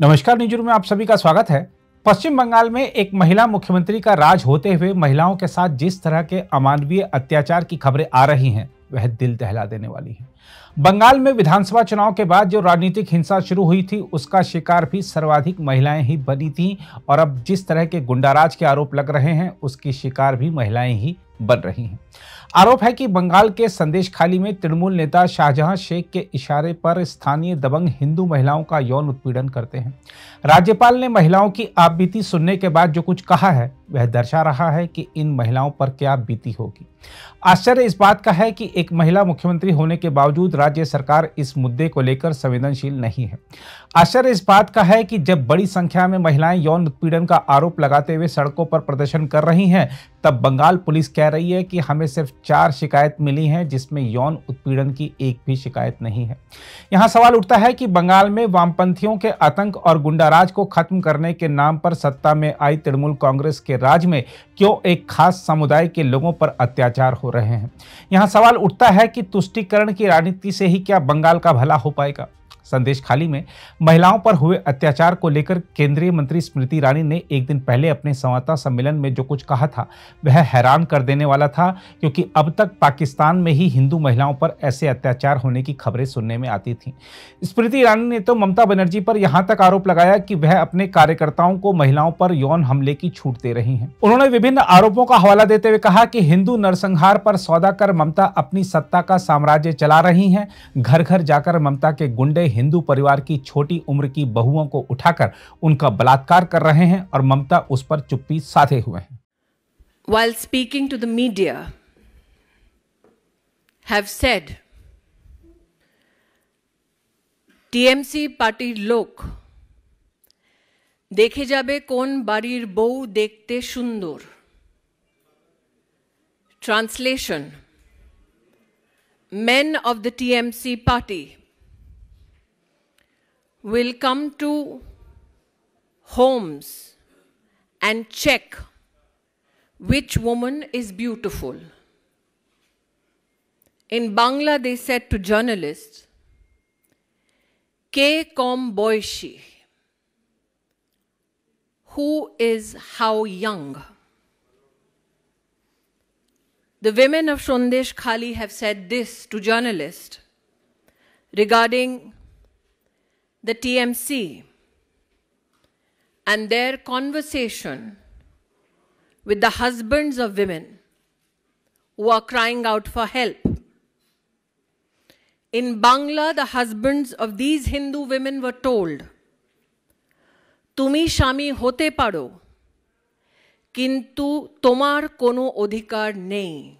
नमस्कार न्यूज में आप सभी का स्वागत है पश्चिम बंगाल में एक महिला मुख्यमंत्री का राज होते हुए महिलाओं के साथ जिस तरह के अमानवीय अत्याचार की खबरें आ रही हैं वह दिल दहला देने वाली है बंगाल में विधानसभा चुनाव के बाद जो राजनीतिक हिंसा शुरू हुई थी उसका शिकार भी सर्वाधिक महिलाएं ही बनी थीं और अब जिस तरह के गुंडाराज के आरोप लग रहे हैं उसकी शिकार भी महिलाएं ही बन रही हैं आरोप है कि बंगाल के संदेश खाली में तृणमूल नेता शाहजहां शेख के इशारे पर स्थानीय दबंग हिंदू महिलाओं का यौन उत्पीड़न करते हैं राज्यपाल ने महिलाओं की आपबीती सुनने के बाद जो कुछ कहा है वह दर्शा रहा है कि इन महिलाओं पर क्या बीती होगी आश्चर्य इस बात का है कि एक महिला मुख्यमंत्री होने के बावजूद राज्य सरकार इस मुद्दे को लेकर संवेदनशील नहीं है आश्चर्य इस बात का है कि जब बड़ी संख्या में महिलाएं यौन उत्पीड़न का आरोप लगाते हुए सड़कों पर प्रदर्शन कर रही हैं तब बंगाल पुलिस कह रही है कि हमें सिर्फ चार शिकायत मिली हैं जिसमें यौन उत्पीड़न की एक भी शिकायत नहीं है यहाँ सवाल उठता है कि बंगाल में वामपंथियों के आतंक और गुंडाराज को खत्म करने के नाम पर सत्ता में आई तृणमूल कांग्रेस के राज में क्यों एक खास समुदाय के लोगों पर अत्याचार हो रहे हैं यहाँ सवाल उठता है कि तुष्टिकरण की राजनीति से ही क्या बंगाल का भला हो पाएगा संदेश खाली में महिलाओं पर हुए अत्याचार को लेकर केंद्रीय मंत्री स्मृति ईरानी ने एक दिन पहले अपने संवाददाता सम्मेलन में जो कुछ कहा था वह हैरान कर देने वाला था क्योंकि अब तक पाकिस्तान में ही हिंदू महिलाओं पर ऐसे अत्याचार होने की खबरें सुनने में आती थी स्मृति ईरानी ने तो ममता बनर्जी पर यहाँ तक आरोप लगाया कि वह अपने कार्यकर्ताओं को महिलाओं पर यौन हमले की छूट दे रही हैं उन्होंने विभिन्न आरोपों का हवाला देते हुए कहा कि हिंदू नरसंहार पर सौदा कर ममता अपनी सत्ता का साम्राज्य चला रही हैं घर घर जाकर ममता के गुंडे हिंदू परिवार की छोटी उम्र की बहुओं को उठाकर उनका बलात्कार कर रहे हैं और ममता उस पर चुप्पी साधे हुए हैं while speaking to the media have said TMC party लोक देखे जाबे कौन बारीर बहु देखते सुंदर translation men of the TMC party will come to homes and check which woman is beautiful. In Bangla, they said to journalists, Ke kom boishi? Who is how young? The women of Shondesh Khali have said this to journalists regarding the TMC and their conversation with the husbands of women who are crying out for help. In Bangla, the husbands of these Hindu women were told, "Tumi shami হতে pado, kintu tomar kono odhikar নেই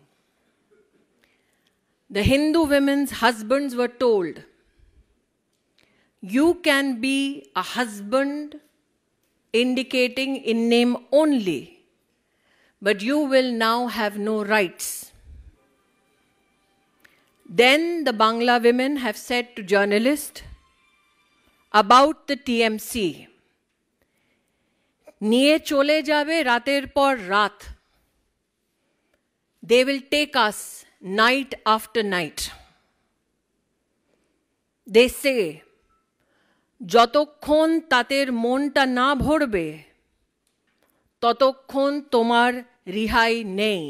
The Hindu women's husbands were told, you can be a husband indicating in name only, but you will now have no rights. Then the Bangla women have said to journalists about the TMC, নিয়ে চলে যাবে রাতের পর রাত they will take us night after night. They say যতক্ষণ তাদের মনটা না ভরবে ততক্ষণ তোমার রিহাই নেই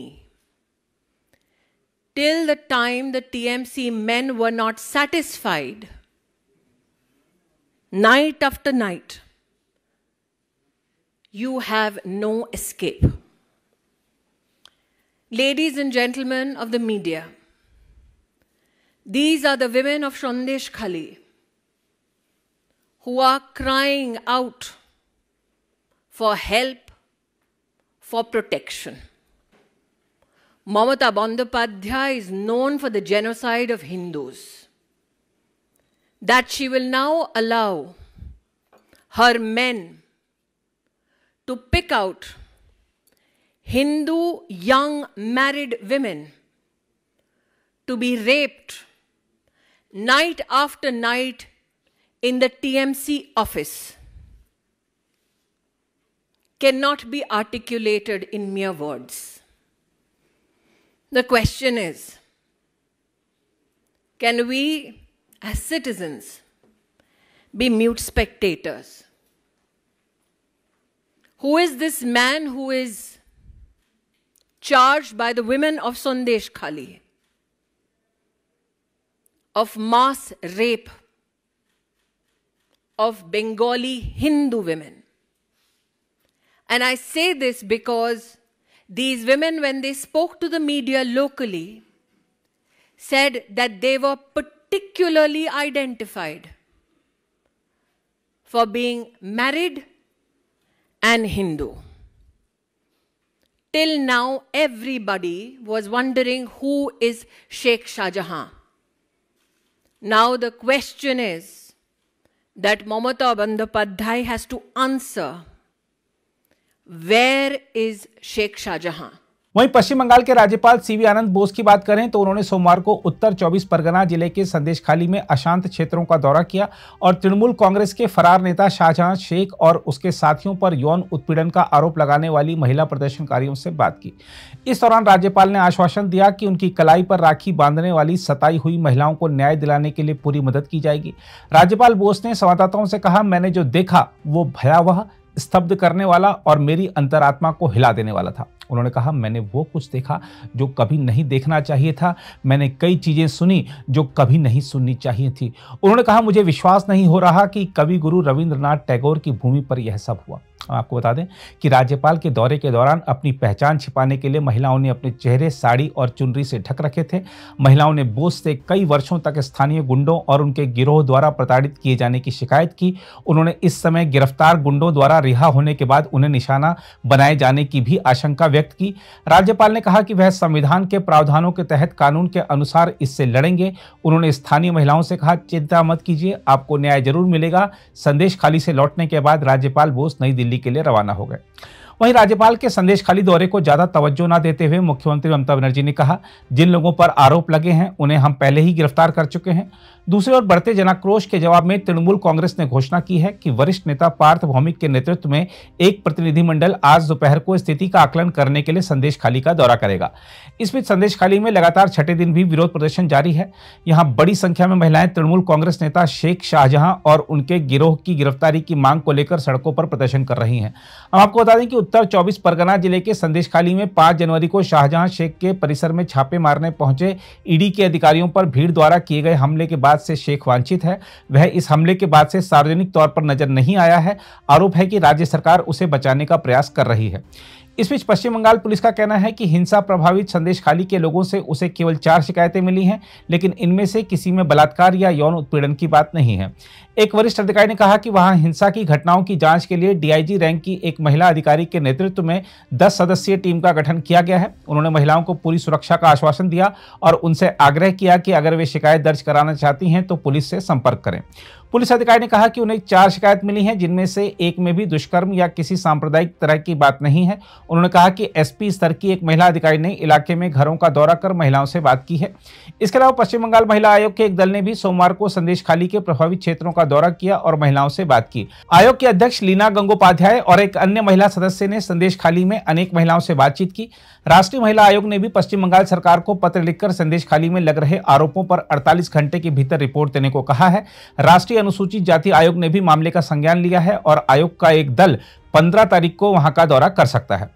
till the time the TMC men were not satisfied, night after night, you have no escape. Ladies and gentlemen of the media, these are the women of Shandesh who are crying out for help, for protection. Mamata Bandopadhyay is known for the genocide of Hindus. That she will now allow her men to pick out Hindu young married women to be raped night after night in the TMC office cannot be articulated in mere words. The question is can we, as citizens, be mute spectators? Who is this man who is charged by the women of Sondesh Kali of mass rape of Bengali Hindu women. And I say this because these women, when they spoke to the media locally, said that they were particularly identified for being married and Hindu. Till now, everybody was wondering who is Sheikh Shah Jahan. Now the question is that Mamata Bandyopadhyay has to answer where is Sheikh Shah Jahan? वहीं पश्चिम बंगाल के राज्यपाल CV आनंद बोस की बात करें तो उन्होंने सोमवार को उत्तर 24 परगना जिले के संदेशखाली में अशांत क्षेत्रों का दौरा किया और तृणमूल कांग्रेस के फरार नेता शाहजहां शेख और उसके साथियों पर यौन उत्पीड़न का आरोप लगाने वाली महिला प्रदर्शनकारियों से बात की इस दौरान राज्यपाल ने आश्वासन दिया कि उनकी कलाई पर राखी बांधने वाली सताई हुई महिलाओं को न्याय दिलाने के लिए पूरी मदद की जाएगी राज्यपाल बोस ने संवाददाताओं से कहा मैंने जो देखा वो भयावह स्तब्ध करने वाला और मेरी अंतरात्मा को हिला देने वाला था उन्होंने कहा मैंने वो कुछ देखा जो कभी नहीं देखना चाहिए था मैंने कई चीज़ें सुनी जो कभी नहीं सुननी चाहिए थी उन्होंने कहा मुझे विश्वास नहीं हो रहा कि कवि गुरु रविंद्रनाथ टैगोर की भूमि पर यह सब हुआ हम आपको बता दें कि राज्यपाल के दौरे के दौरान अपनी पहचान छिपाने के लिए महिलाओं ने अपने चेहरे साड़ी और चुनरी से ढक रखे थे महिलाओं ने बोझ से कई वर्षों तक स्थानीय गुंडों और उनके गिरोह द्वारा प्रताड़ित किए जाने की शिकायत की उन्होंने इस समय गिरफ्तार गुंडों द्वारा रिहा होने के बाद उन्हें निशाना बनाए जाने की भी आशंका व्यक्त की राज्यपाल ने कहा कि वह संविधान के प्रावधानों के तहत कानून के अनुसार इससे लड़ेंगे उन्होंने स्थानीय महिलाओं से कहा चिंता मत कीजिए आपको न्याय जरूर मिलेगा संदेश खाली से लौटने के बाद राज्यपाल बोस नई दिल्ली दिल्ली के लिए रवाना हो गए वहीं राज्यपाल के संदेश खाली दौरे को ज्यादा तवज्जो न देते हुए मुख्यमंत्री ममता बनर्जी ने कहा जिन लोगों पर आरोप लगे हैं उन्हें हम पहले ही गिरफ्तार कर चुके हैं दूसरी ओर बढ़ते जनाक्रोश के जवाब में तृणमूल कांग्रेस ने घोषणा की है कि वरिष्ठ नेता पार्थ भौमिक के नेतृत्व में एक प्रतिनिधिमंडल आज दोपहर को स्थिति का आकलन करने के लिए संदेश खाली का दौरा करेगा इस बीच संदेश खाली में लगातार छठे दिन भी विरोध प्रदर्शन जारी है यहाँ बड़ी संख्या में महिलाएं तृणमूल कांग्रेस नेता शेख शाहजहां और उनके गिरोह की गिरफ्तारी की मांग को लेकर सड़कों पर प्रदर्शन कर रही हैं हम आपको बता दें कि उत्तर चौबीस परगना जिले के संदेश खाली में पांच जनवरी को शाहजहां शेख के परिसर में छापे मारने पहुंचे ईडी के अधिकारियों पर भीड़ द्वारा किए गए हमले के बाद बात से शेख वांछित है वह इस हमले के बाद से सार्वजनिक तौर पर नजर नहीं आया है आरोप है कि राज्य सरकार उसे बचाने का प्रयास कर रही है इस बीच पश्चिम बंगाल पुलिस का कहना है कि हिंसा प्रभावित संदेश खाली के लोगों से उसे केवल चार शिकायतें मिली हैं लेकिन इनमें से किसी में बलात्कार या यौन उत्पीड़न की बात नहीं है एक वरिष्ठ अधिकारी ने कहा कि वहां हिंसा की घटनाओं की जांच के लिए डीआईजी रैंक की एक महिला अधिकारी के नेतृत्व में दस सदस्यीय टीम का गठन किया गया है उन्होंने महिलाओं को पूरी सुरक्षा का आश्वासन दिया और उनसे आग्रह किया कि अगर वे शिकायत दर्ज कराना चाहती हैं तो पुलिस से संपर्क करें पुलिस अधिकारी ने कहा कि उन्हें चार शिकायत मिली हैं जिनमें से एक में भी दुष्कर्म या किसी सांप्रदायिक तरह की बात नहीं है उन्होंने कहा कि एसपी स्तर की एक महिला अधिकारी ने इलाके में घरों का दौरा कर महिलाओं से बात की है इसके अलावा पश्चिम बंगाल महिला आयोग के एक दल ने भी सोमवार को संदेश खाली के प्रभावित क्षेत्रों का दौरा किया और महिलाओं से बात की आयोग के अध्यक्ष लीना गंगोपाध्याय और एक अन्य महिला सदस्य ने संदेश खाली में अनेक महिलाओं से बातचीत की राष्ट्रीय महिला आयोग ने भी पश्चिम बंगाल सरकार को पत्र लिखकर संदेश खाली में लग रहे आरोपों पर अड़तालीस घंटे के भीतर रिपोर्ट देने को कहा है राष्ट्रीय अनुसूचित जाति आयोग ने भी मामले का संज्ञान लिया है और आयोग का एक दल पंद्रह तारीख को वहां का दौरा कर सकता है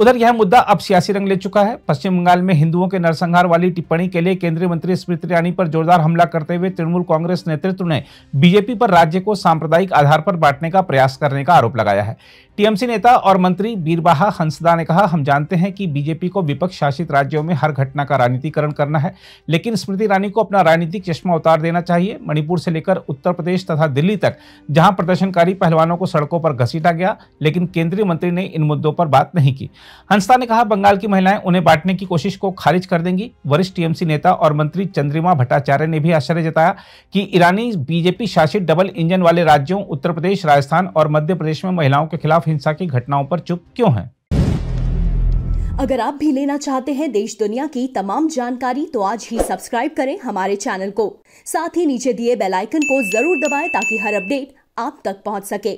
उधर यह मुद्दा अब सियासी रंग ले चुका है पश्चिम बंगाल में हिंदुओं के नरसंहार वाली टिप्पणी के लिए केंद्रीय मंत्री स्मृति ईरानी पर जोरदार हमला करते हुए तृणमूल कांग्रेस नेतृत्व ने बीजेपी पर राज्य को सांप्रदायिक आधार पर बांटने का प्रयास करने का आरोप लगाया है टीएमसी नेता और मंत्री बीरबाहा हंसदा ने कहा हम जानते हैं कि बीजेपी को विपक्ष शासित राज्यों में हर घटना का राजनीतिकरण करना है लेकिन स्मृति ईरानी को अपना राजनीतिक चश्मा उतार देना चाहिए मणिपुर से लेकर उत्तर प्रदेश तथा दिल्ली तक जहां प्रदर्शनकारी पहलवानों को सड़कों पर घसीटा गया लेकिन केंद्रीय मंत्री ने इन मुद्दों पर बात नहीं की हंसदा ने कहा बंगाल की महिलाएं उन्हें बांटने की कोशिश को खारिज कर देंगी वरिष्ठ टीएमसी नेता और मंत्री चंद्रिमा भट्टाचार्य ने भी आश्चर्य जताया कि ईरानी बीजेपी शासित डबल इंजन वाले राज्यों उत्तर प्रदेश राजस्थान और मध्य प्रदेश में महिलाओं के खिलाफ खिलाफ हिंसा की घटनाओं पर चुप क्यों हैं अगर आप भी लेना चाहते हैं देश दुनिया की तमाम जानकारी तो आज ही सब्सक्राइब करें हमारे चैनल को साथ ही नीचे दिए बेलाइकन को जरूर दबाए ताकि हर अपडेट आप तक पहुँच सके